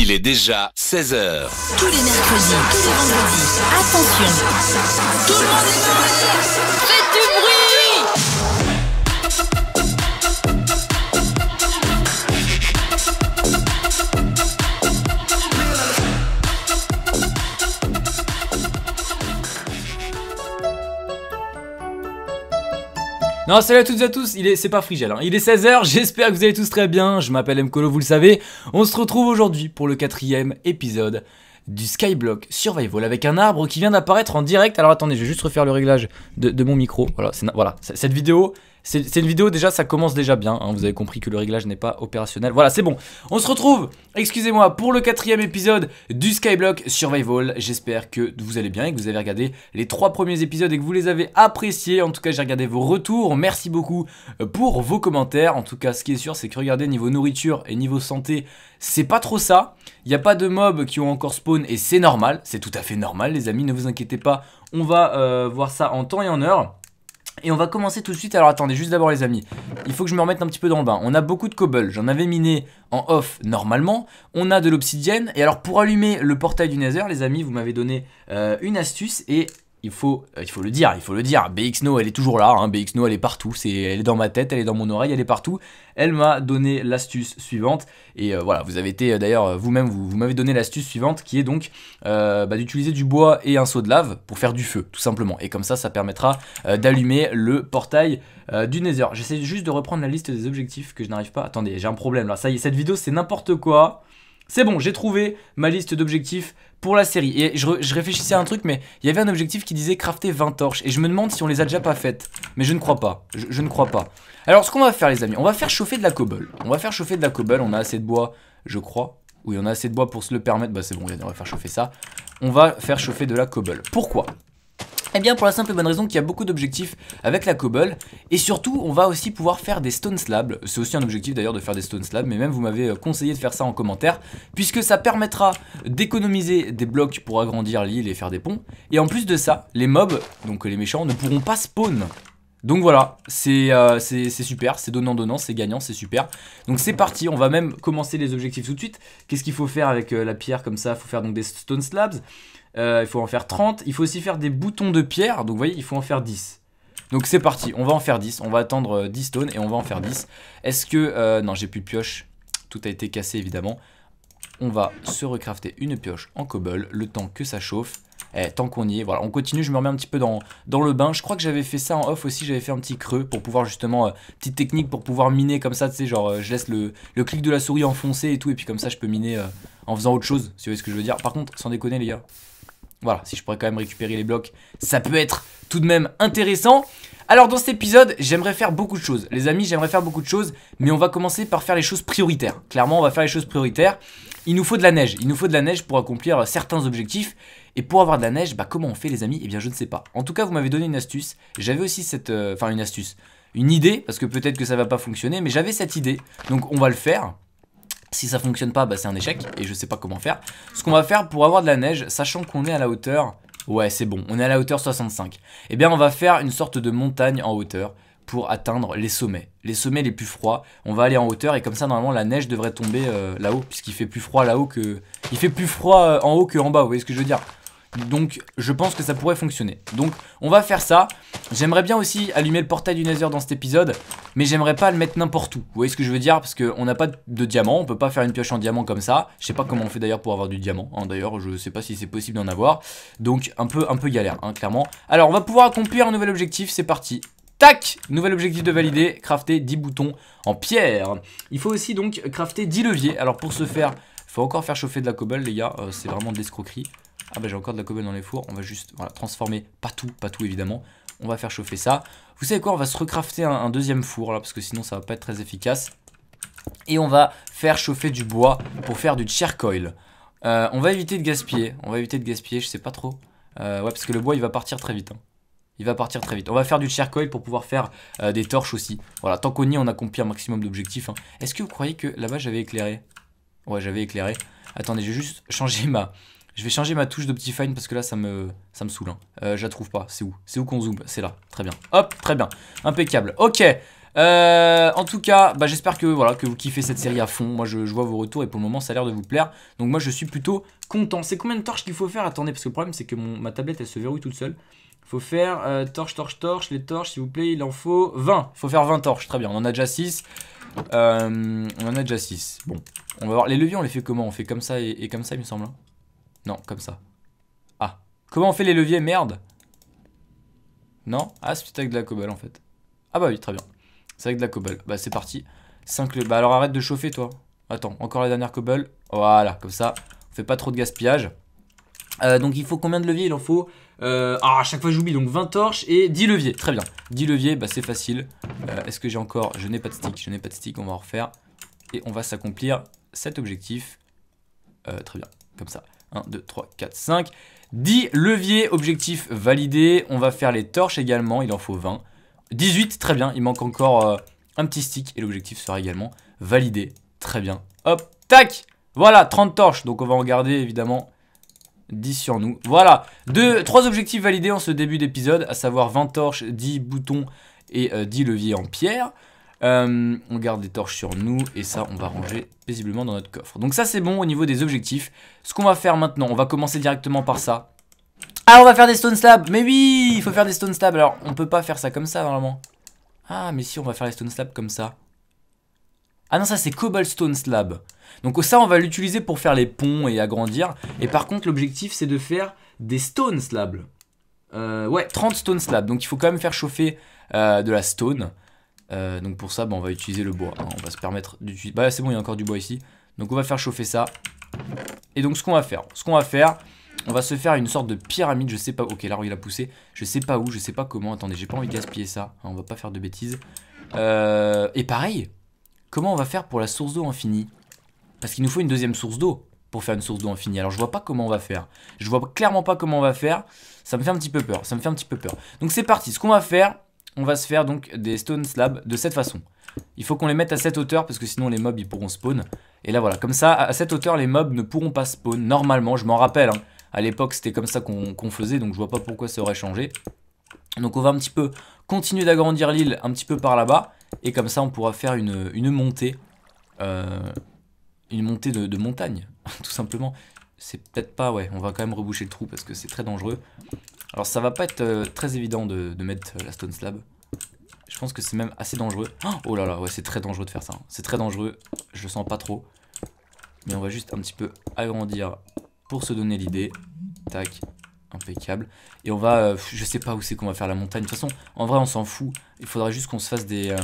Il est déjà 16h. Tous les mercredis, tous les vendredis. Attention. Tout le monde est Faites du Non, salut à toutes et à tous, c'est est pas Frigel, hein. il est 16h, j'espère que vous allez tous très bien, je m'appelle Mkolo, vous le savez. On se retrouve aujourd'hui pour le quatrième épisode du Skyblock Survival avec un arbre qui vient d'apparaître en direct. Alors attendez, je vais juste refaire le réglage de, mon micro. Voilà, voilà. cette vidéo, c'est une vidéo, déjà, ça commence déjà bien. Hein. vous avez compris que le réglage n'est pas opérationnel. Voilà, c'est bon. On se retrouve, excusez-moi, pour le quatrième épisode du Skyblock Survival. J'espère que vous allez bien et que vous avez regardé les trois premiers épisodes et que vous les avez appréciés. En tout cas, j'ai regardé vos retours. Merci beaucoup euh, pour vos commentaires. En tout cas, ce qui est sûr, c'est que regardez, niveau nourriture et niveau santé, c'est pas trop ça. Il n'y a pas de mobs qui ont encore spawn et c'est normal. C'est tout à fait normal, les amis. Ne vous inquiétez pas. On va euh, voir ça en temps et en heure. Et on va commencer tout de suite, alors attendez, juste d'abord les amis, il faut que je me remette un petit peu dans le bain. On a beaucoup de cobble, j'en avais miné en off normalement, on a de l'obsidienne, et alors pour allumer le portail du nether, les amis, vous m'avez donné euh, une astuce, et il faut, euh, il faut le dire, il faut le dire, BXNO, elle est toujours là, hein. BXNO, elle est partout, c'est, elle est dans ma tête, elle est dans mon oreille, elle est partout. Elle m'a donné l'astuce suivante, et euh, voilà, vous avez été euh, d'ailleurs vous-même, vous, m'avez donné l'astuce suivante, qui est donc bah, d'utiliser du bois et un seau de lave pour faire du feu, tout simplement. Et comme ça, ça permettra d'allumer le portail du Nether. J'essaie juste de reprendre la liste des objectifs que je n'arrive pas. Attendez, j'ai un problème là, ça y est, cette vidéo, c'est n'importe quoi. C'est bon, j'ai trouvé ma liste d'objectifs pour la série. Et je, réfléchissais à un truc, mais il y avait un objectif qui disait crafter 20 torches. Et je me demande si on les a déjà pas faites. Mais je ne crois pas. Je, je ne crois pas. Alors, ce qu'on va faire, les amis, on va faire chauffer de la cobble. On va faire chauffer de la cobble. On a assez de bois, je crois. Oui, on a assez de bois pour se le permettre. Bah, c'est bon, on va faire chauffer ça. On va faire chauffer de la cobble. Pourquoi eh bien pour la simple et bonne raison qu'il y a beaucoup d'objectifs avec la cobble et surtout on va aussi pouvoir faire des stone slabs, c'est aussi un objectif d'ailleurs de faire des stone slabs mais même vous m'avez euh, conseillé de faire ça en commentaire puisque ça permettra d'économiser des blocs pour agrandir l'île et faire des ponts et en plus de ça les mobs, donc les méchants, ne pourront pas spawn donc voilà, c'est euh, c'est super, c'est donnant-donnant, c'est gagnant, c'est super. Donc c'est parti, on va même commencer les objectifs tout de suite. Qu'est-ce qu'il faut faire avec euh, la pierre comme ça Il faut faire donc des stone slabs. Euh, il faut en faire 30. Il faut aussi faire des boutons de pierre. Donc, vous voyez, il faut en faire 10. Donc c'est parti, on va en faire 10, on va attendre 10 euh, stones et on va en faire 10. Est-ce que... Euh, non, j'ai plus de pioche, tout a été cassé évidemment. On va se recrafter une pioche en cobble, le temps que ça chauffe. Eh, tant qu'on y est, voilà, on continue, je me remets un petit peu dans, dans le bain. Je crois que j'avais fait ça en off aussi, j'avais fait un petit creux pour pouvoir justement, petite technique pour pouvoir miner comme ça, tu sais, genre je laisse le, le, clic de la souris enfoncé et tout, et puis comme ça je peux miner en faisant autre chose, si vous voyez ce que je veux dire. Par contre, sans déconner les gars, voilà, si je pourrais quand même récupérer les blocs, ça peut être tout de même intéressant. Alors dans cet épisode, j'aimerais faire beaucoup de choses. Les amis, j'aimerais faire beaucoup de choses, mais on va commencer par faire les choses prioritaires. Clairement, on va faire les choses prioritaires. Il nous faut de la neige. Il nous faut de la neige pour accomplir euh, certains objectifs. Et pour avoir de la neige, bah comment on fait les amis Eh bien je ne sais pas. En tout cas, vous m'avez donné une astuce. J'avais aussi cette... Euh, enfin une astuce. Une idée, parce que peut-être que ça va pas fonctionner, mais j'avais cette idée. Donc on va le faire. Si ça fonctionne pas, bah, c'est un échec et je sais pas comment faire. Ce qu'on va faire pour avoir de la neige, sachant qu'on est à la hauteur... Ouais, c'est bon, on est à la hauteur 65. Eh bien, on va faire une sorte de montagne en hauteur pour atteindre les sommets. Les sommets les plus froids, on va aller en hauteur et comme ça normalement la neige devrait tomber euh, là-haut puisqu'il fait plus froid là-haut que il fait plus froid euh, en haut que en bas, vous voyez ce que je veux dire donc je pense que ça pourrait fonctionner. Donc on va faire ça. J'aimerais bien aussi allumer le portail du Nether dans cet épisode, mais j'aimerais pas le mettre n'importe où. Vous voyez ce que je veux dire Parce qu'on n'a pas de diamant, on peut pas faire une pioche en diamant comme ça. Je sais pas comment on fait d'ailleurs pour avoir du diamant. Hein. D'ailleurs, je sais pas si c'est possible d'en avoir. Donc un peu, un peu galère, hein, clairement. Alors on va pouvoir accomplir un nouvel objectif, c'est parti. Tac Nouvel objectif de valider, crafter 10 boutons en pierre. Il faut aussi donc crafter 10 leviers. Alors pour ce faire, il faut encore faire chauffer de la cobble les gars, euh, c'est vraiment de l'escroquerie. Ah bah j'ai encore de la cobble dans les fours. On va juste voilà, transformer, pas tout, pas tout évidemment. On va faire chauffer ça. Vous savez quoi On va se recrafter un, deuxième four là parce que sinon ça va pas être très efficace. Et on va faire chauffer du bois pour faire du charcoal. Euh, on va éviter de gaspiller. On va éviter de gaspiller, je sais pas trop. Euh, ouais parce que le bois il va partir très vite. Hein. il va partir très vite. On va faire du charcoal pour pouvoir faire euh, des torches aussi. Voilà, tant qu'on y est, on accomplit un maximum d'objectifs. Hein. Est-ce que vous croyez que là-bas, j'avais éclairé Ouais, j'avais éclairé. Attendez, j'ai juste changé ma, je vais changer ma touche de petit fine parce que là, ça me, ça me saoule. Hein. Euh, je la trouve pas. C'est où C'est où qu'on zoome C'est là. Très bien. Hop, très bien. Impeccable. Ok. Euh, en tout cas, bah, j'espère que, voilà, que vous kiffez cette série à fond. Moi, je, vois vos retours et pour le moment, ça a l'air de vous plaire. Donc moi, je suis plutôt content. C'est combien de torches qu'il faut faire Attendez, parce que le problème, c'est que ma tablette, elle se verrouille toute seule. Faut faire euh, torche, torche, torche, les torches, s'il vous plaît, il en faut 20. Faut faire 20 torches, très bien. On en a déjà 6. on en a déjà 6. Bon, on va voir. Les leviers, on les fait comment On fait comme ça et, et comme ça, il me semble. Hein. Non, comme ça. Ah. Comment on fait les leviers Merde Non Ah, c'est avec de la cobble en fait. Ah bah oui, très bien. C'est avec de la cobble Bah c'est parti. 5 leviers Bah alors arrête de chauffer toi. Attends, encore la dernière cobble Voilà, comme ça. On fait pas trop de gaspillage. Euh, donc il faut combien de leviers Il en faut... Euh, ah, à chaque fois j'oublie, donc 20 torches et 10 leviers. Très bien. 10 leviers, bah c'est facile. Euh, est-ce que j'ai encore... Je n'ai pas de stick, je n'ai pas de stick, on va en refaire. Et on va s'accomplir cet objectif. très bien, comme ça. 1, 2, 3, 4, 5. 10 leviers, objectif validé. On va faire les torches également, il en faut 20. 18, très bien, il manque encore euh, un petit stick et l'objectif sera également validé. Très bien. Hop, tac Voilà, 30 torches, donc on va en garder évidemment 10 sur nous. Voilà, 3 objectifs validés en ce début d'épisode, à savoir 20 torches, 10 boutons et 10 euh, leviers en pierre. Euh, on garde des torches sur nous et ça on va ranger paisiblement dans notre coffre. Donc ça c'est bon au niveau des objectifs. Ce qu'on va faire maintenant, on va commencer directement par ça. Ah on va faire des stone slabs Mais oui, il faut faire des stone slabs. Alors on peut pas faire ça comme ça normalement. Ah mais si on va faire les stone slabs comme ça. Ah non ça c'est cobblestone slab. Donc ça on va l'utiliser pour faire les ponts et agrandir. Et par contre l'objectif c'est de faire des stone slabs. Euh, ouais 30 stone slabs. Donc il faut quand même faire chauffer euh, de la stone. Euh, donc pour ça, bah, on va utiliser le bois. Hein. On va se permettre d'utiliser... Bah c'est bon, il y a encore du bois ici. Donc on va faire chauffer ça. Et donc ce qu'on va faire, ce qu'on va faire, on va se faire une sorte de pyramide, je sais pas... Ok, là, il a poussé. Je sais pas où, je sais pas comment. Attendez, j'ai pas envie de gaspiller ça. Hein, on va pas faire de bêtises. Euh, et pareil, comment on va faire pour la source d'eau infinie Parce qu'il nous faut une deuxième source d'eau pour faire une source d'eau infinie. Alors je vois pas comment on va faire. Je vois clairement pas comment on va faire. Ça me fait un petit peu peur. Ça me fait un petit peu peur. Donc c'est parti. Ce qu'on va faire, on va se faire donc des stone slabs de cette façon. Il faut qu'on les mette à cette hauteur parce que sinon les mobs ils pourront spawn. Et là voilà, comme ça, à cette hauteur, les mobs ne pourront pas spawn. Normalement, je m'en rappelle. Hein. À l'époque, c'était comme ça qu'on faisait, donc je vois pas pourquoi ça aurait changé. Donc on va un petit peu continuer d'agrandir l'île un petit peu par là-bas. Et comme ça, on pourra faire une, montée. Euh, une montée de, de montagne, tout simplement. C'est peut-être pas, ouais. On va quand même reboucher le trou parce que c'est très dangereux. Alors ça va pas être euh, très évident de, mettre euh, la stone slab. Je pense que c'est même assez dangereux. Oh là là, ouais, c'est très dangereux de faire ça. Hein. C'est très dangereux, je le sens pas trop. Mais on va juste un petit peu agrandir pour se donner l'idée. Tac, impeccable. Et on va, euh, je sais pas où c'est qu'on va faire la montagne. De toute façon, en vrai, on s'en fout. Il faudrait juste qu'on se fasse des...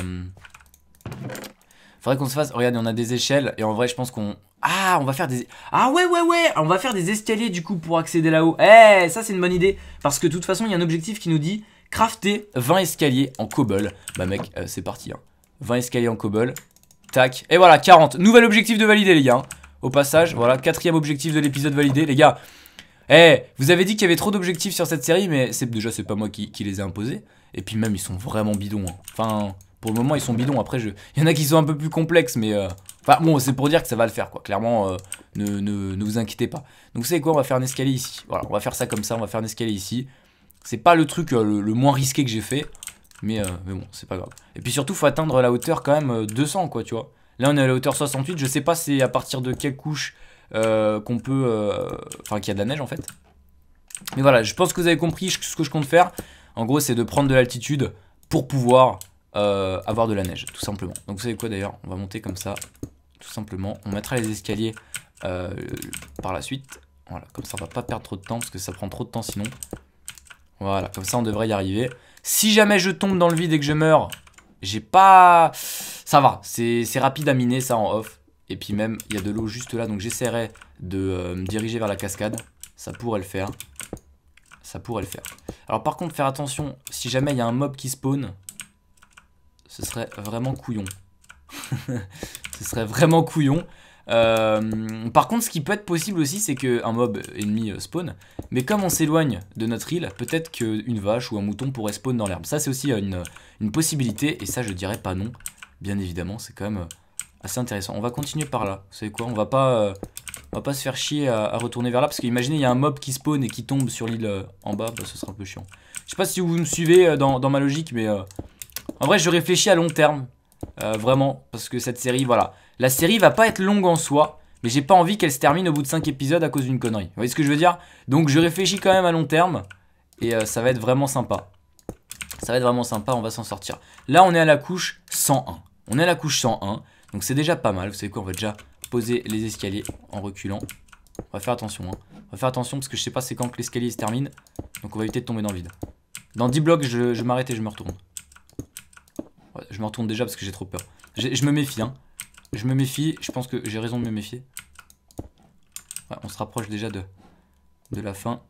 Faudrait qu'on se fasse. Regarde, on a des échelles. Et en vrai, je pense qu'on. Ah, on va faire des. Ah ouais, ouais, ouais. On va faire des escaliers du coup pour accéder là-haut. Eh, ça, c'est une bonne idée. Parce que de toute façon, il y a un objectif qui nous dit crafter 20 escaliers en cobble. Bah, mec, euh, c'est parti. Hein. 20 escaliers en cobble. Tac. Et voilà, 40. Nouvel objectif de valider, les gars. Hein. Au passage, voilà, quatrième objectif de l'épisode validé, les gars. Eh, vous avez dit qu'il y avait trop d'objectifs sur cette série, mais c'est déjà c'est pas moi qui, les ai imposés. Et puis même ils sont vraiment bidons. Hein. Enfin, pour le moment, ils sont bidons. Après, je... il y en a qui sont un peu plus complexes, mais. Euh, enfin, bon, c'est pour dire que ça va le faire, quoi. Clairement, euh, ne, vous inquiétez pas. Donc, vous savez quoi On va faire un escalier ici. Voilà, on va faire ça comme ça. On va faire un escalier ici. C'est pas le truc euh, le, moins risqué que j'ai fait. Mais, mais bon, c'est pas grave. Et puis surtout, faut atteindre la hauteur quand même 200, quoi, tu vois. Là, on est à la hauteur 68. Je sais pas c'est à partir de quelle couche qu'on peut... enfin, qu'il y a de la neige, en fait. Mais voilà, je pense que vous avez compris ce que je compte faire. En gros, c'est de prendre de l'altitude pour pouvoir euh, avoir de la neige, tout simplement. Donc vous savez quoi d'ailleurs On va monter comme ça, tout simplement. On mettra les escaliers euh, par la suite. Voilà, comme ça on va pas perdre trop de temps, parce que ça prend trop de temps sinon. Voilà, comme ça on devrait y arriver. Si jamais je tombe dans le vide et que je meurs, j'ai pas... Ça va, c'est rapide à miner ça en off. Et puis même, il y a de l'eau juste là, donc j'essaierai de euh, me diriger vers la cascade. Ça pourrait le faire. Ça pourrait le faire. Alors par contre, faire attention, si jamais il y a un mob qui spawn, ce serait vraiment couillon. ce serait vraiment couillon. Euh, par contre, ce qui peut être possible aussi, c'est qu'un mob ennemi euh, spawn. Mais comme on s'éloigne de notre île, peut-être qu'une vache ou un mouton pourrait spawn dans l'herbe. Ça, c'est aussi euh, une, possibilité. Et ça, je dirais pas non. Bien évidemment, c'est quand même assez intéressant. On va continuer par là. Vous savez quoi On va pas, va pas se faire chier à, retourner vers là. Parce qu'imaginez, il y a un mob qui spawn et qui tombe sur l'île en bas. Bah, ce sera un peu chiant. Je sais pas si vous me suivez dans, ma logique, mais... En vrai, je réfléchis à long terme. Euh, vraiment, parce que cette série, voilà. La série va pas être longue en soi, mais j'ai pas envie qu'elle se termine au bout de 5 épisodes à cause d'une connerie. Vous voyez ce que je veux dire Donc je réfléchis quand même à long terme, et euh, ça va être vraiment sympa. Ça va être vraiment sympa, on va s'en sortir. Là, on est à la couche 101. On est à la couche 101, donc c'est déjà pas mal. Vous savez quoi, on va déjà poser les escaliers en reculant. On va faire attention, hein. On va faire attention parce que je sais pas c'est quand que l'escalier se termine, donc on va éviter de tomber dans le vide. Dans 10 blocs, je m'arrête et je me retourne. Je me retourne déjà parce que j'ai trop peur. Je me méfie, hein. Je me méfie, je pense que j'ai raison de me méfier. on se rapproche déjà de, de la fin.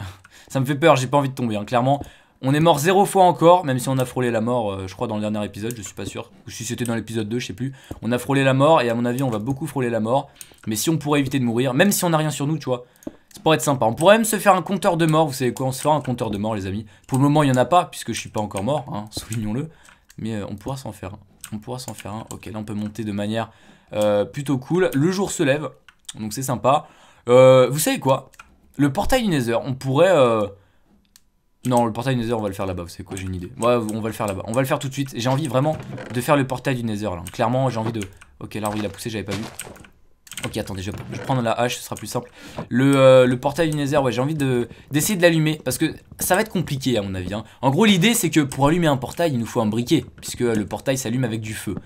Ça me fait peur, j'ai pas envie de tomber, hein. clairement. On est mort zéro fois encore, même si on a frôlé la mort, euh, je crois, dans le dernier épisode, je suis pas sûr. Ou si c'était dans l'épisode 2, je sais plus. On a frôlé la mort, et à mon avis, on va beaucoup frôler la mort. Mais si on pourrait éviter de mourir, même si on n'a rien sur nous, tu vois, c'est pour être sympa. On pourrait même se faire un compteur de mort, vous savez quoi, on se fera un compteur de mort, les amis. Pour le moment, il y en a pas, puisque je suis pas encore mort, hein, soulignons-le. Mais euh, on pourra s'en faire un. On pourra s'en faire un. Ok, là on peut monter de manière euh, plutôt cool. Le jour se lève, donc c'est sympa. Euh, vous savez quoi Le portail du Nether, on pourrait... Non, le portail du Nether, on va le faire là-bas. Vous savez quoi J'ai une idée. Ouais, on va le faire là-bas. On va le faire tout de suite. J'ai envie vraiment de faire le portail du Nether. Clairement, j'ai envie de... Ok, l'arbre il a poussé, j'avais pas vu. Ok, attendez, je vais, prendre la hache, ce sera plus simple. Euh, le, portail du Nether, ouais, j'ai envie de d'essayer de, l'allumer parce que ça va être compliqué à mon avis. Hein. En gros, l'idée c'est que pour allumer un portail, il nous faut un briquet puisque le portail s'allume avec du feu.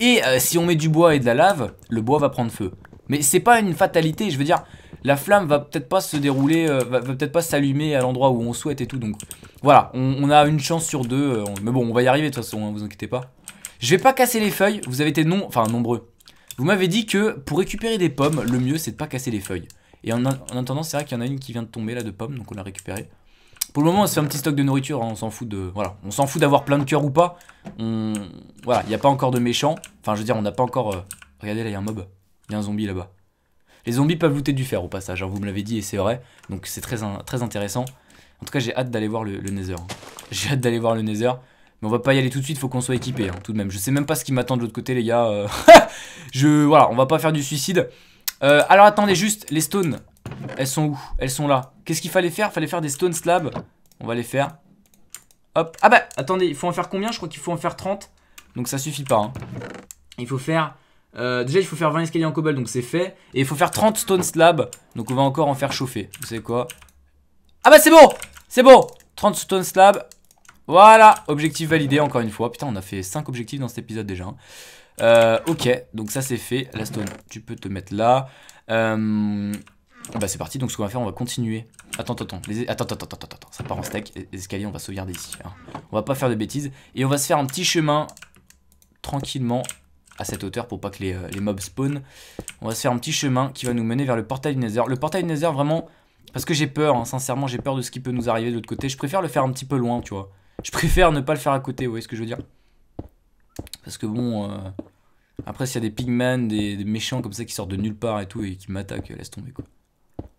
Et euh, si on met du bois et de la lave, le bois va prendre feu. Mais c'est pas une fatalité, je veux dire, la flamme va peut-être pas se dérouler, euh, va, peut-être pas s'allumer à l'endroit où on souhaite et tout. Donc voilà, on, a une chance sur deux. mais bon, on va y arriver de toute façon, hein, vous inquiétez pas. Je vais pas casser les feuilles, vous avez été non, enfin nombreux vous m'avez dit que pour récupérer des pommes, le mieux c'est de pas casser les feuilles. Et en, attendant, c'est vrai qu'il y en a une qui vient de tomber là de pommes, donc on l'a récupérée. Pour le moment, on se fait un petit stock de nourriture, hein, on s'en fout de voilà, on s'en fout d'avoir plein de cœurs ou pas. On voilà, il n'y a pas encore de méchants. Enfin, je veux dire, on n'a pas encore euh, regardez là, il y a un mob, il y a un zombie là-bas. Les zombies peuvent looter du fer au passage, hein, vous me l'avez dit et c'est vrai. Donc c'est très, très intéressant. En tout cas, j'ai hâte d'aller voir le, le Nether. Hein. J'ai hâte d'aller voir le Nether. Mais on va pas y aller tout de suite, faut qu'on soit équipé hein, tout de même. Je sais même pas ce qui m'attend de l'autre côté les gars. Euh. je voilà, on va pas faire du suicide. Euh, alors attendez juste, les stones, elles sont où Elles sont là. Qu'est-ce qu'il fallait faire Fallait faire des stone slabs. On va les faire. Hop. Ah bah attendez, il faut en faire combien Je crois qu'il faut en faire 30. Donc ça suffit pas. Hein. Il faut faire... Euh, déjà il faut faire 20 escaliers en cobble donc c'est fait. Et il faut faire 30 stone slabs. Donc on va encore en faire chauffer. Vous savez quoi Ah bah c'est bon C'est bon 30 stone slabs. Voilà, objectif validé encore une fois. Putain, on a fait 5 objectifs dans cet épisode déjà. Hein. Euh, ok, donc ça c'est fait. La stone, tu peux te mettre là. Euh, bah c'est parti, donc ce qu'on va faire, on va continuer. Attends, attends, attends, attends, attends, attends, ça part en stack. Les escaliers, on va sauvegarder ici. Hein. On va pas faire de bêtises. Et on va se faire un petit chemin tranquillement à cette hauteur pour pas que les, euh, mobs spawn On va se faire un petit chemin qui va nous mener vers le portail du Nether. Le portail du Nether, vraiment, parce que j'ai peur, hein, sincèrement, j'ai peur de ce qui peut nous arriver de l'autre côté. Je préfère le faire un petit peu loin, tu vois. Je préfère ne pas le faire à côté, vous voyez ce que je veux dire Parce que bon, euh, après s'il y a des pigmen, des, méchants comme ça qui sortent de nulle part et tout et qui m'attaquent, laisse tomber quoi.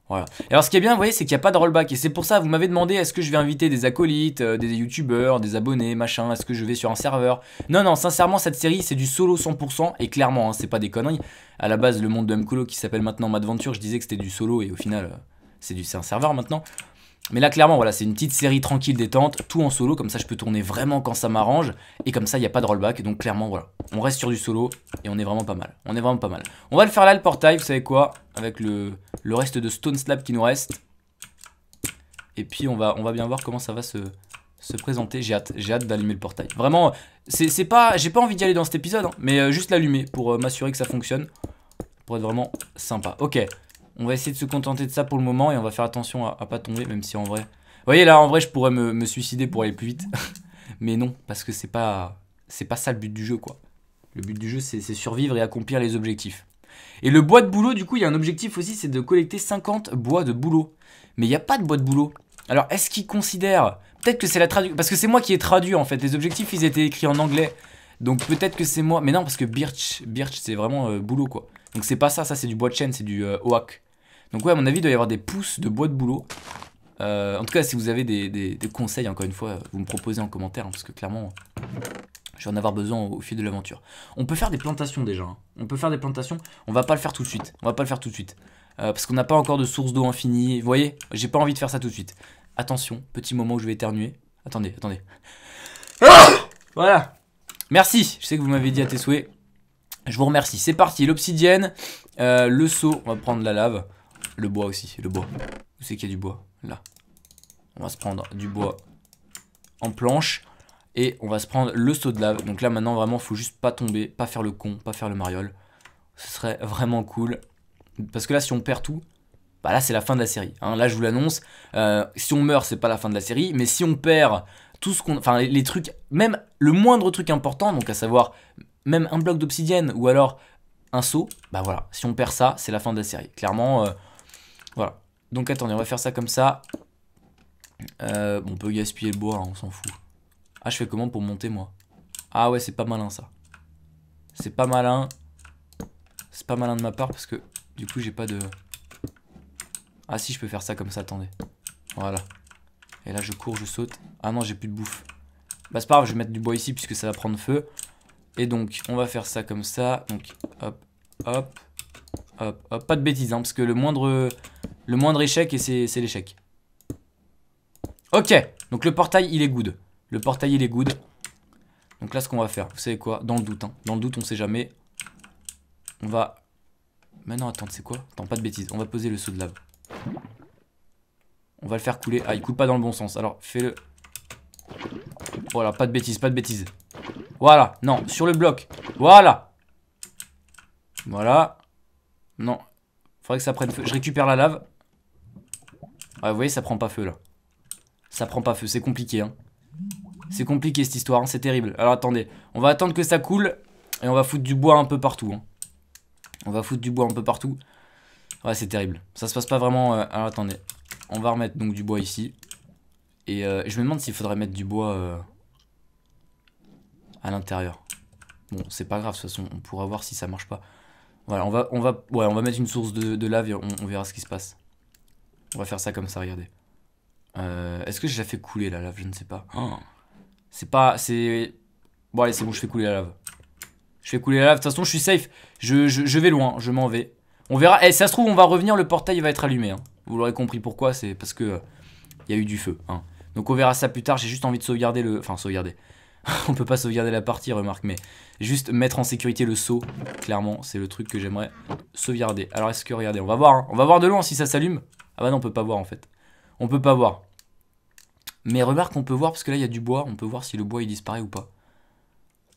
Voilà. Et alors ce qui est bien, vous voyez, c'est qu'il n'y a pas de rollback. Et c'est pour ça, vous m'avez demandé, est-ce que je vais inviter des acolytes, euh, des youtubeurs, des abonnés, machin, est-ce que je vais sur un serveur Non, non, sincèrement, cette série, c'est du solo 100%, et clairement, hein, c'est pas des conneries. À la base, le monde de Mkolo qui s'appelle maintenant Madventure, je disais que c'était du solo, et au final, euh, c'est du un serveur maintenant. Mais là, clairement, voilà, c'est une petite série tranquille détente, tout en solo, comme ça je peux tourner vraiment quand ça m'arrange, et comme ça il n'y a pas de rollback, donc clairement, voilà, on reste sur du solo, et on est vraiment pas mal, on est vraiment pas mal. On va le faire là, le portail, vous savez quoi, avec le, le reste de Stone Slab qui nous reste, et puis on va, on va bien voir comment ça va se, se présenter, j'ai hâte, j'ai hâte d'allumer le portail. Vraiment, c'est pas, j'ai pas envie d'y aller dans cet épisode, hein, mais euh, juste l'allumer pour euh, m'assurer que ça fonctionne, pour être vraiment sympa. Ok, on va essayer de se contenter de ça pour le moment et on va faire attention à, pas tomber, même si en vrai... Vous voyez, là, en vrai, je pourrais me, suicider pour aller plus vite. Mais non, parce que c'est pas, c'est pas ça le but du jeu, quoi. Le but du jeu, c'est survivre et accomplir les objectifs. Et le bois de boulot, du coup, il y a un objectif aussi, c'est de collecter 50 bois de boulot. Mais il n'y a pas de bois de boulot. Alors, est-ce qu'ils considèrent... Peut-être que c'est la traduction... Parce que c'est moi qui ai traduit, en fait. Les objectifs, ils étaient écrits en anglais. Donc peut-être que c'est moi... Mais non, parce que birch, birch c'est vraiment euh, boulot, quoi. Donc c'est pas ça, ça c'est du bois de chêne, c'est du euh, oak. Donc ouais, à mon avis, il doit y avoir des pouces de bois de boulot. Euh, en tout cas, si vous avez des, conseils, encore une fois, vous me proposez en commentaire, hein, parce que clairement, je vais en avoir besoin au, fil de l'aventure. On peut faire des plantations déjà. Hein. On peut faire des plantations. On va pas le faire tout de suite. On va pas le faire tout de suite. Euh, parce qu'on n'a pas encore de source d'eau infinie. Vous voyez, j'ai pas envie de faire ça tout de suite. Attention, petit moment où je vais éternuer. Attendez, attendez. Ah voilà. Merci. Je sais que vous m'avez dit à tes souhaits. Je vous remercie. C'est parti. L'obsidienne, euh, le seau. On va prendre la lave. Le bois aussi, le bois. Où c'est qu'il y a du bois Là. On va se prendre du bois en planche. Et on va se prendre le saut de lave. Donc là, maintenant, vraiment, faut juste pas tomber, pas faire le con, pas faire le mariole. Ce serait vraiment cool. Parce que là, si on perd tout, bah là, c'est la fin de la série. Hein. Là, je vous l'annonce. Euh, si on meurt, c'est pas la fin de la série. Mais si on perd tout ce qu'on. Enfin, les, trucs. Même le moindre truc important, donc à savoir même un bloc d'obsidienne ou alors un saut, bah voilà. Si on perd ça, c'est la fin de la série. Clairement. Euh, voilà. Donc attendez, on va faire ça comme ça. Euh, on peut gaspiller le bois, hein, on s'en fout. Ah, je fais comment pour monter, moi Ah ouais, c'est pas malin, ça. C'est pas malin. C'est pas malin de ma part, parce que, du coup, j'ai pas de... Ah si, je peux faire ça comme ça, attendez. Voilà. Et là, je cours, je saute. Ah non, j'ai plus de bouffe. Bah, c'est pas grave, je vais mettre du bois ici, puisque ça va prendre feu. Et donc, on va faire ça comme ça. Donc, hop, hop pas de bêtises, hein, parce que le moindre, le moindre échec, et c'est l'échec. Ok, donc le portail, il est good. Le portail, il est good. Donc là, ce qu'on va faire, vous savez quoi Dans le doute, hein. Dans le doute, on sait jamais. On va... Mais non, attends, c'est quoi Attends, pas de bêtises. On va poser le seau de lave. On va le faire couler. Ah, il coule pas dans le bon sens. Alors, fais-le... Voilà, pas de bêtises, pas de bêtises. Voilà, non, sur le bloc. Voilà. Voilà. Non. Faudrait que ça prenne feu. Je récupère la lave. Ouais, vous voyez, ça prend pas feu, là. Ça prend pas feu, c'est compliqué, hein. C'est compliqué, cette histoire, hein. c'est terrible. Alors, attendez, on va attendre que ça coule, et on va foutre du bois un peu partout, hein. On va foutre du bois un peu partout. Ouais, c'est terrible. Ça se passe pas vraiment... Euh, alors, attendez. On va remettre, donc, du bois ici. Et euh, je me demande s'il faudrait mettre du bois... Euh, à l'intérieur. Bon, c'est pas grave, de toute façon, on pourra voir si ça marche pas. Voilà, on va, on va, ouais, on va mettre une source de, lave et on, verra ce qui se passe. On va faire ça comme ça, regardez. Euh, est-ce que j'ai fait couler la lave Je ne sais pas. Oh. C'est pas, c'est... Bon allez, c'est bon, je fais couler la lave. Je fais couler la lave, de toute façon je suis safe. Je, vais loin, je m'en vais. On verra, et eh, ça se trouve on va revenir, le portail va être allumé. Hein. Vous l'aurez compris pourquoi, c'est parce que euh, il y a eu du feu. Hein. Donc on verra ça plus tard, j'ai juste envie de sauvegarder le... Enfin, sauvegarder. on peut pas sauvegarder la partie, remarque, mais juste mettre en sécurité le saut, clairement, c'est le truc que j'aimerais sauvegarder. Alors est-ce que, regardez, on va voir, hein. on va voir de loin si ça s'allume. Ah bah non, on peut pas voir en fait. On peut pas voir. Mais remarque, on peut voir, parce que là, il y a du bois, on peut voir si le bois, il disparaît ou pas.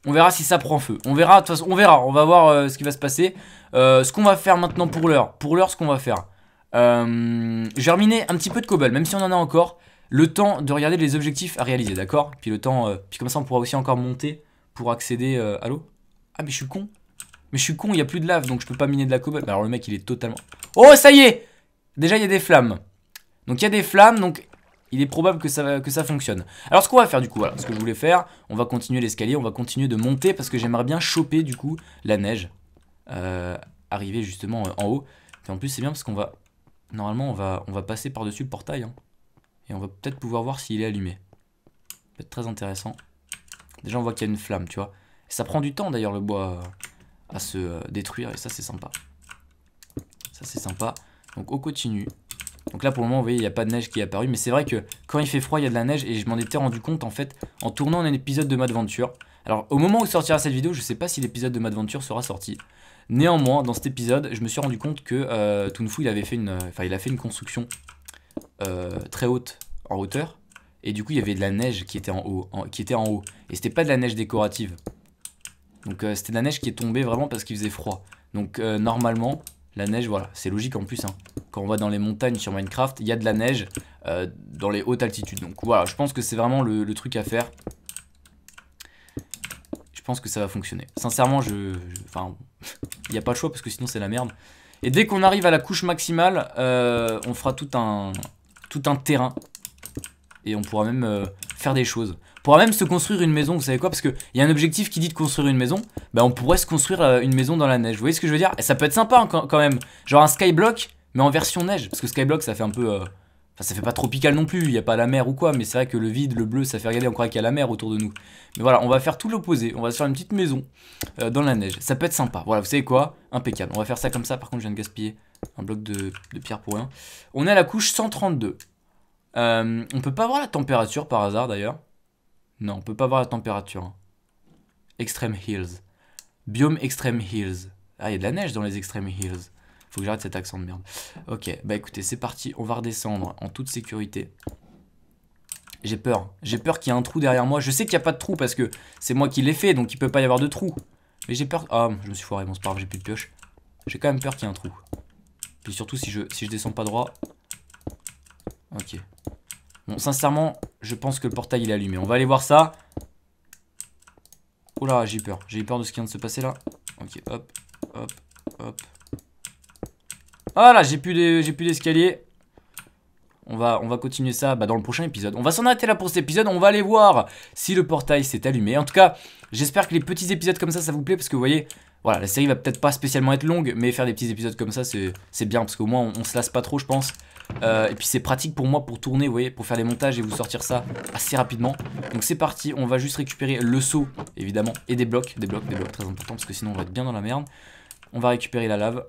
On verra si ça prend feu. On verra, de toute façon, on verra, on va voir euh, ce qui va se passer. Euh, ce qu'on va faire maintenant pour l'heure, pour l'heure, ce qu'on va faire. Euh, un petit peu de cobble, même si on en a encore le temps de regarder les objectifs à réaliser, d'accord Puis le temps, euh, puis comme ça on pourra aussi encore monter pour accéder. Euh, à l'eau Ah mais je suis con. Mais je suis con, il n'y a plus de lave donc je peux pas miner de la cobalt. Bah, alors le mec il est totalement. Oh ça y est Déjà il y a des flammes. Donc il y a des flammes donc il est probable que ça, que ça fonctionne. Alors ce qu'on va faire du coup, voilà, ce que je voulais faire, on va continuer l'escalier, on va continuer de monter parce que j'aimerais bien choper du coup la neige. Euh, arriver justement en haut. Et en plus c'est bien parce qu'on va normalement on va on va passer par-dessus le portail. Hein. Et on va peut-être pouvoir voir s'il est allumé. Ça peut être très intéressant. Déjà, on voit qu'il y a une flamme, tu vois. ça prend du temps, d'ailleurs, le bois euh, à se euh, détruire. Et ça, c'est sympa. Ça, c'est sympa. Donc, on continue. Donc là, pour le moment, vous voyez, il n'y a pas de neige qui est apparue. Mais c'est vrai que quand il fait froid, il y a de la neige. Et je m'en étais rendu compte, en fait, en tournant un épisode de Madventure. Alors, au moment où sortira cette vidéo, je ne sais pas si l'épisode de Madventure sera sorti. Néanmoins, dans cet épisode, je me suis rendu compte que euh, il avait fait une, euh, enfin, il a fait une construction euh, très haute en hauteur. Et du coup, il y avait de la neige qui était en haut. qui était en haut. Et c'était pas de la neige décorative. Donc euh, c'était de la neige qui est tombée vraiment parce qu'il faisait froid. Donc euh, normalement, la neige, voilà, c'est logique en plus. Hein. Quand on va dans les montagnes sur Minecraft, il y a de la neige dans les hautes altitudes. Donc voilà, je pense que c'est vraiment le, truc à faire. Je pense que ça va fonctionner. Sincèrement, je... Enfin, il n'y a pas le choix parce que sinon c'est la merde. Et dès qu'on arrive à la couche maximale, on fera tout un, tout un terrain. Et on pourra même euh, faire des choses. On pourra même se construire une maison, vous savez quoi Parce qu'il y a un objectif qui dit de construire une maison. Bah on pourrait se construire euh, une maison dans la neige. Vous voyez ce que je veux dire Et ça peut être sympa hein, quand, même. Genre un skyblock, mais en version neige. Parce que skyblock, ça fait un peu... Euh, enfin, ça fait pas tropical non plus, il n'y a pas la mer ou quoi, mais c'est vrai que le vide, le bleu, ça fait regarder, on croit qu'il y a la mer autour de nous. Mais voilà, on va faire tout l'opposé, on va se faire une petite maison dans la neige. Ça peut être sympa, voilà, vous savez quoi Impeccable. On va faire ça comme ça, par contre, je viens de gaspiller un bloc de, pierre pour rien. On est à la couche 132. Euh, on peut pas voir la température par hasard d'ailleurs. Non, on peut pas voir la température. Hein. Extreme Hills. Biome Extreme Hills. Ah, il y a de la neige dans les Extreme Hills. Faut que j'arrête cet accent de merde. Ok, bah écoutez, c'est parti. On va redescendre en toute sécurité. J'ai peur. J'ai peur qu'il y ait un trou derrière moi. Je sais qu'il n'y a pas de trou parce que c'est moi qui l'ai fait, donc il peut pas y avoir de trou. Mais j'ai peur... Ah, je me suis foiré, bon c'est pas j'ai plus de pioche. J'ai quand même peur qu'il y ait un trou. Puis surtout, si je, descends pas droit... Ok. Bon, sincèrement, je pense que le portail, il est allumé. On va aller voir ça. Oula, j'ai peur. J'ai eu peur de ce qui vient de se passer, là. Ok, hop, hop, hop. Ah là, j'ai plus d'escalier. On va, on va continuer ça bah, dans le prochain épisode. On va s'en arrêter là pour cet épisode. On va aller voir si le portail s'est allumé. En tout cas, j'espère que les petits épisodes comme ça, ça vous plaît. Parce que vous voyez, voilà, la série va peut-être pas spécialement être longue, mais faire des petits épisodes comme ça, c'est bien, parce qu'au moins on, se lasse pas trop, je pense. Euh, et puis c'est pratique pour moi pour tourner, vous voyez, pour faire les montages et vous sortir ça assez rapidement. Donc c'est parti, on va juste récupérer le seau, évidemment, et des blocs, des blocs, des blocs, très importants, parce que sinon on va être bien dans la merde. On va récupérer la lave,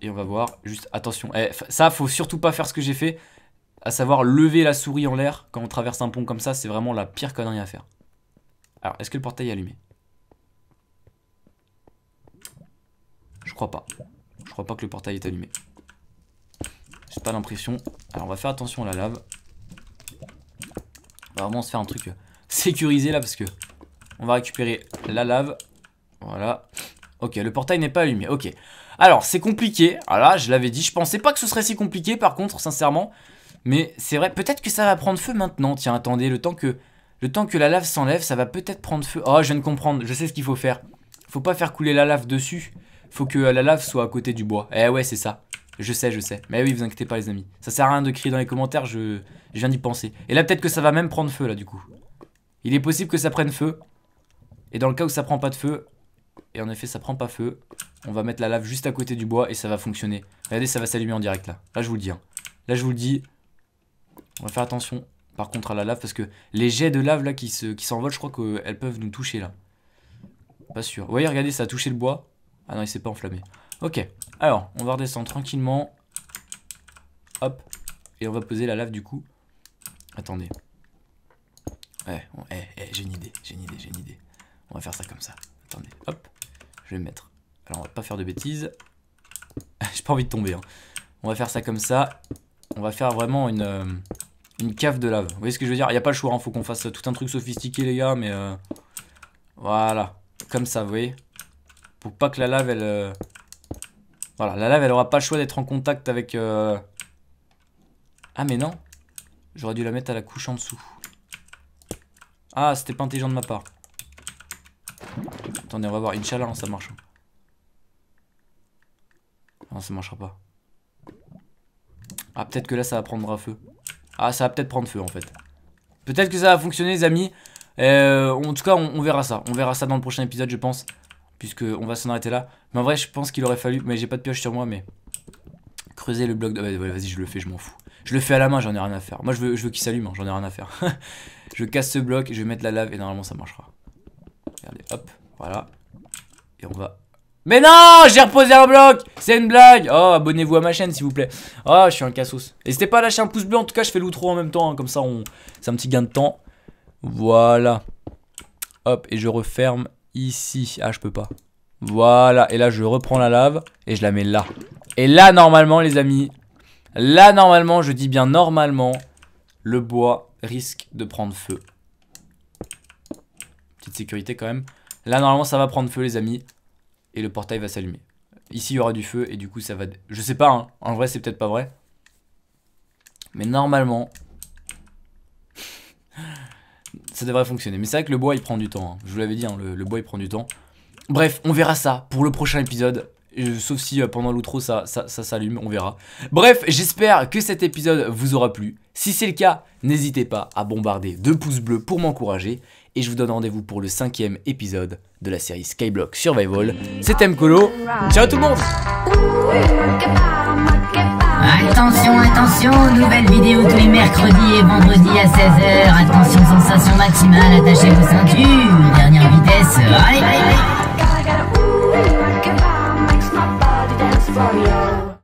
et on va voir, juste attention, eh, ça faut surtout pas faire ce que j'ai fait, à savoir lever la souris en l'air quand on traverse un pont comme ça, c'est vraiment la pire connerie à faire. Alors, est-ce que le portail est allumé Je crois pas. Je crois pas que le portail est allumé. J'ai pas l'impression. Alors on va faire attention à la lave. On va vraiment se faire un truc euh, sécurisé là parce que on va récupérer la lave. Voilà. Ok, le portail n'est pas allumé. Ok. Alors, c'est compliqué. Voilà, ah je l'avais dit. Je pensais pas que ce serait si compliqué par contre, sincèrement. Mais c'est vrai. Peut-être que ça va prendre feu maintenant. Tiens, attendez, le temps que, le temps que la lave s'enlève, ça va peut-être prendre feu. Oh, je viens de comprendre. Je sais ce qu'il faut faire. Faut pas faire couler la lave dessus. Faut que la lave soit à côté du bois. Eh ouais, c'est ça. Je sais, je sais. Mais oui, vous inquiétez pas, les amis. Ça sert à rien de crier dans les commentaires, je, viens d'y penser. Et là, peut-être que ça va même prendre feu, là, du coup. Il est possible que ça prenne feu. Et dans le cas où ça prend pas de feu, et en effet, ça prend pas feu, on va mettre la lave juste à côté du bois et ça va fonctionner. Regardez, ça va s'allumer en direct, là. Là, je vous le dis. Hein. Là, je vous le dis. On va faire attention, par contre, à la lave, parce que les jets de lave, là, qui s'envolent, se... qui je crois qu'elles peuvent nous toucher, là. Pas sûr. Vous voyez, regardez, ça a touché le bois. Ah non, il s'est pas enflammé. Ok, alors, on va redescendre tranquillement. Hop, et on va poser la lave du coup. Attendez. Eh, eh, j'ai une idée, j'ai une idée, j'ai une idée. On va faire ça comme ça. Attendez, hop, je vais mettre. Alors, on va pas faire de bêtises. j'ai pas envie de tomber, hein. On va faire ça comme ça. On va faire vraiment une, euh, une cave de lave. Vous voyez ce que je veux dire Il n'y a pas le choix, Il hein. faut qu'on fasse tout un truc sophistiqué, les gars, mais... Euh, voilà, comme ça, vous voyez pour pas que la lave, elle... Euh, voilà, la lave, elle aura pas le choix d'être en contact avec... Euh... Ah, mais non. J'aurais dû la mettre à la couche en dessous. Ah, c'était pas intelligent de ma part. Attendez, on va voir. Inch'Allah, ça marche. Non, ça marchera pas. Ah, peut-être que là, ça va prendre feu. Ah, ça va peut-être prendre feu, en fait. Peut-être que ça va fonctionner, les amis. Euh, en tout cas, on verra ça. On verra ça dans le prochain épisode, je pense puisque on va s'en arrêter là. Mais en vrai, je pense qu'il aurait fallu, mais j'ai pas de pioche sur moi, mais creuser le bloc. De... vas-y, je le fais, je m'en fous. Je le fais à la main, j'en ai rien à faire. Moi, je veux, je veux qu'il s'allume, hein, j'en ai rien à faire. je casse ce bloc, je vais mettre la lave et normalement ça marchera. Regardez, hop, voilà. Et on va... Mais non, j'ai reposé un bloc C'est une blague Oh, abonnez-vous à ma chaîne, s'il vous plaît. Oh, je suis un cassos. N'hésitez pas à lâcher un pouce bleu, en tout cas, je fais l'outro en même temps. Hein, comme ça, on... c'est un petit gain de temps. Voilà. Hop, et je referme ici. Ah, je peux pas. Voilà, et là, je reprends la lave et je la mets là. Et là, normalement, les amis, là, normalement, je dis bien normalement, le bois risque de prendre feu. Petite sécurité quand même. Là, normalement, ça va prendre feu, les amis, et le portail va s'allumer. Ici, il y aura du feu et du coup, ça va... Je sais pas, hein. en vrai, c'est peut-être pas vrai. Mais normalement, ça devrait fonctionner. Mais c'est vrai que le bois, il prend du temps. Hein. Je vous l'avais dit, hein, le, bois, il prend du temps. Bref, on verra ça pour le prochain épisode. Euh, sauf si euh, pendant l'outro ça, ça, s'allume, on verra. Bref, j'espère que cet épisode vous aura plu. Si c'est le cas, n'hésitez pas à bombarder deux pouces bleus pour m'encourager. Et je vous donne rendez-vous pour le cinquième épisode de la série Skyblock Survival. C'était Mkolo. Ciao tout le monde Attention, attention, nouvelle vidéo tous les mercredis et vendredis à 16h. Attention, sensation maximale, attachez vos ceintures. Dernière vitesse,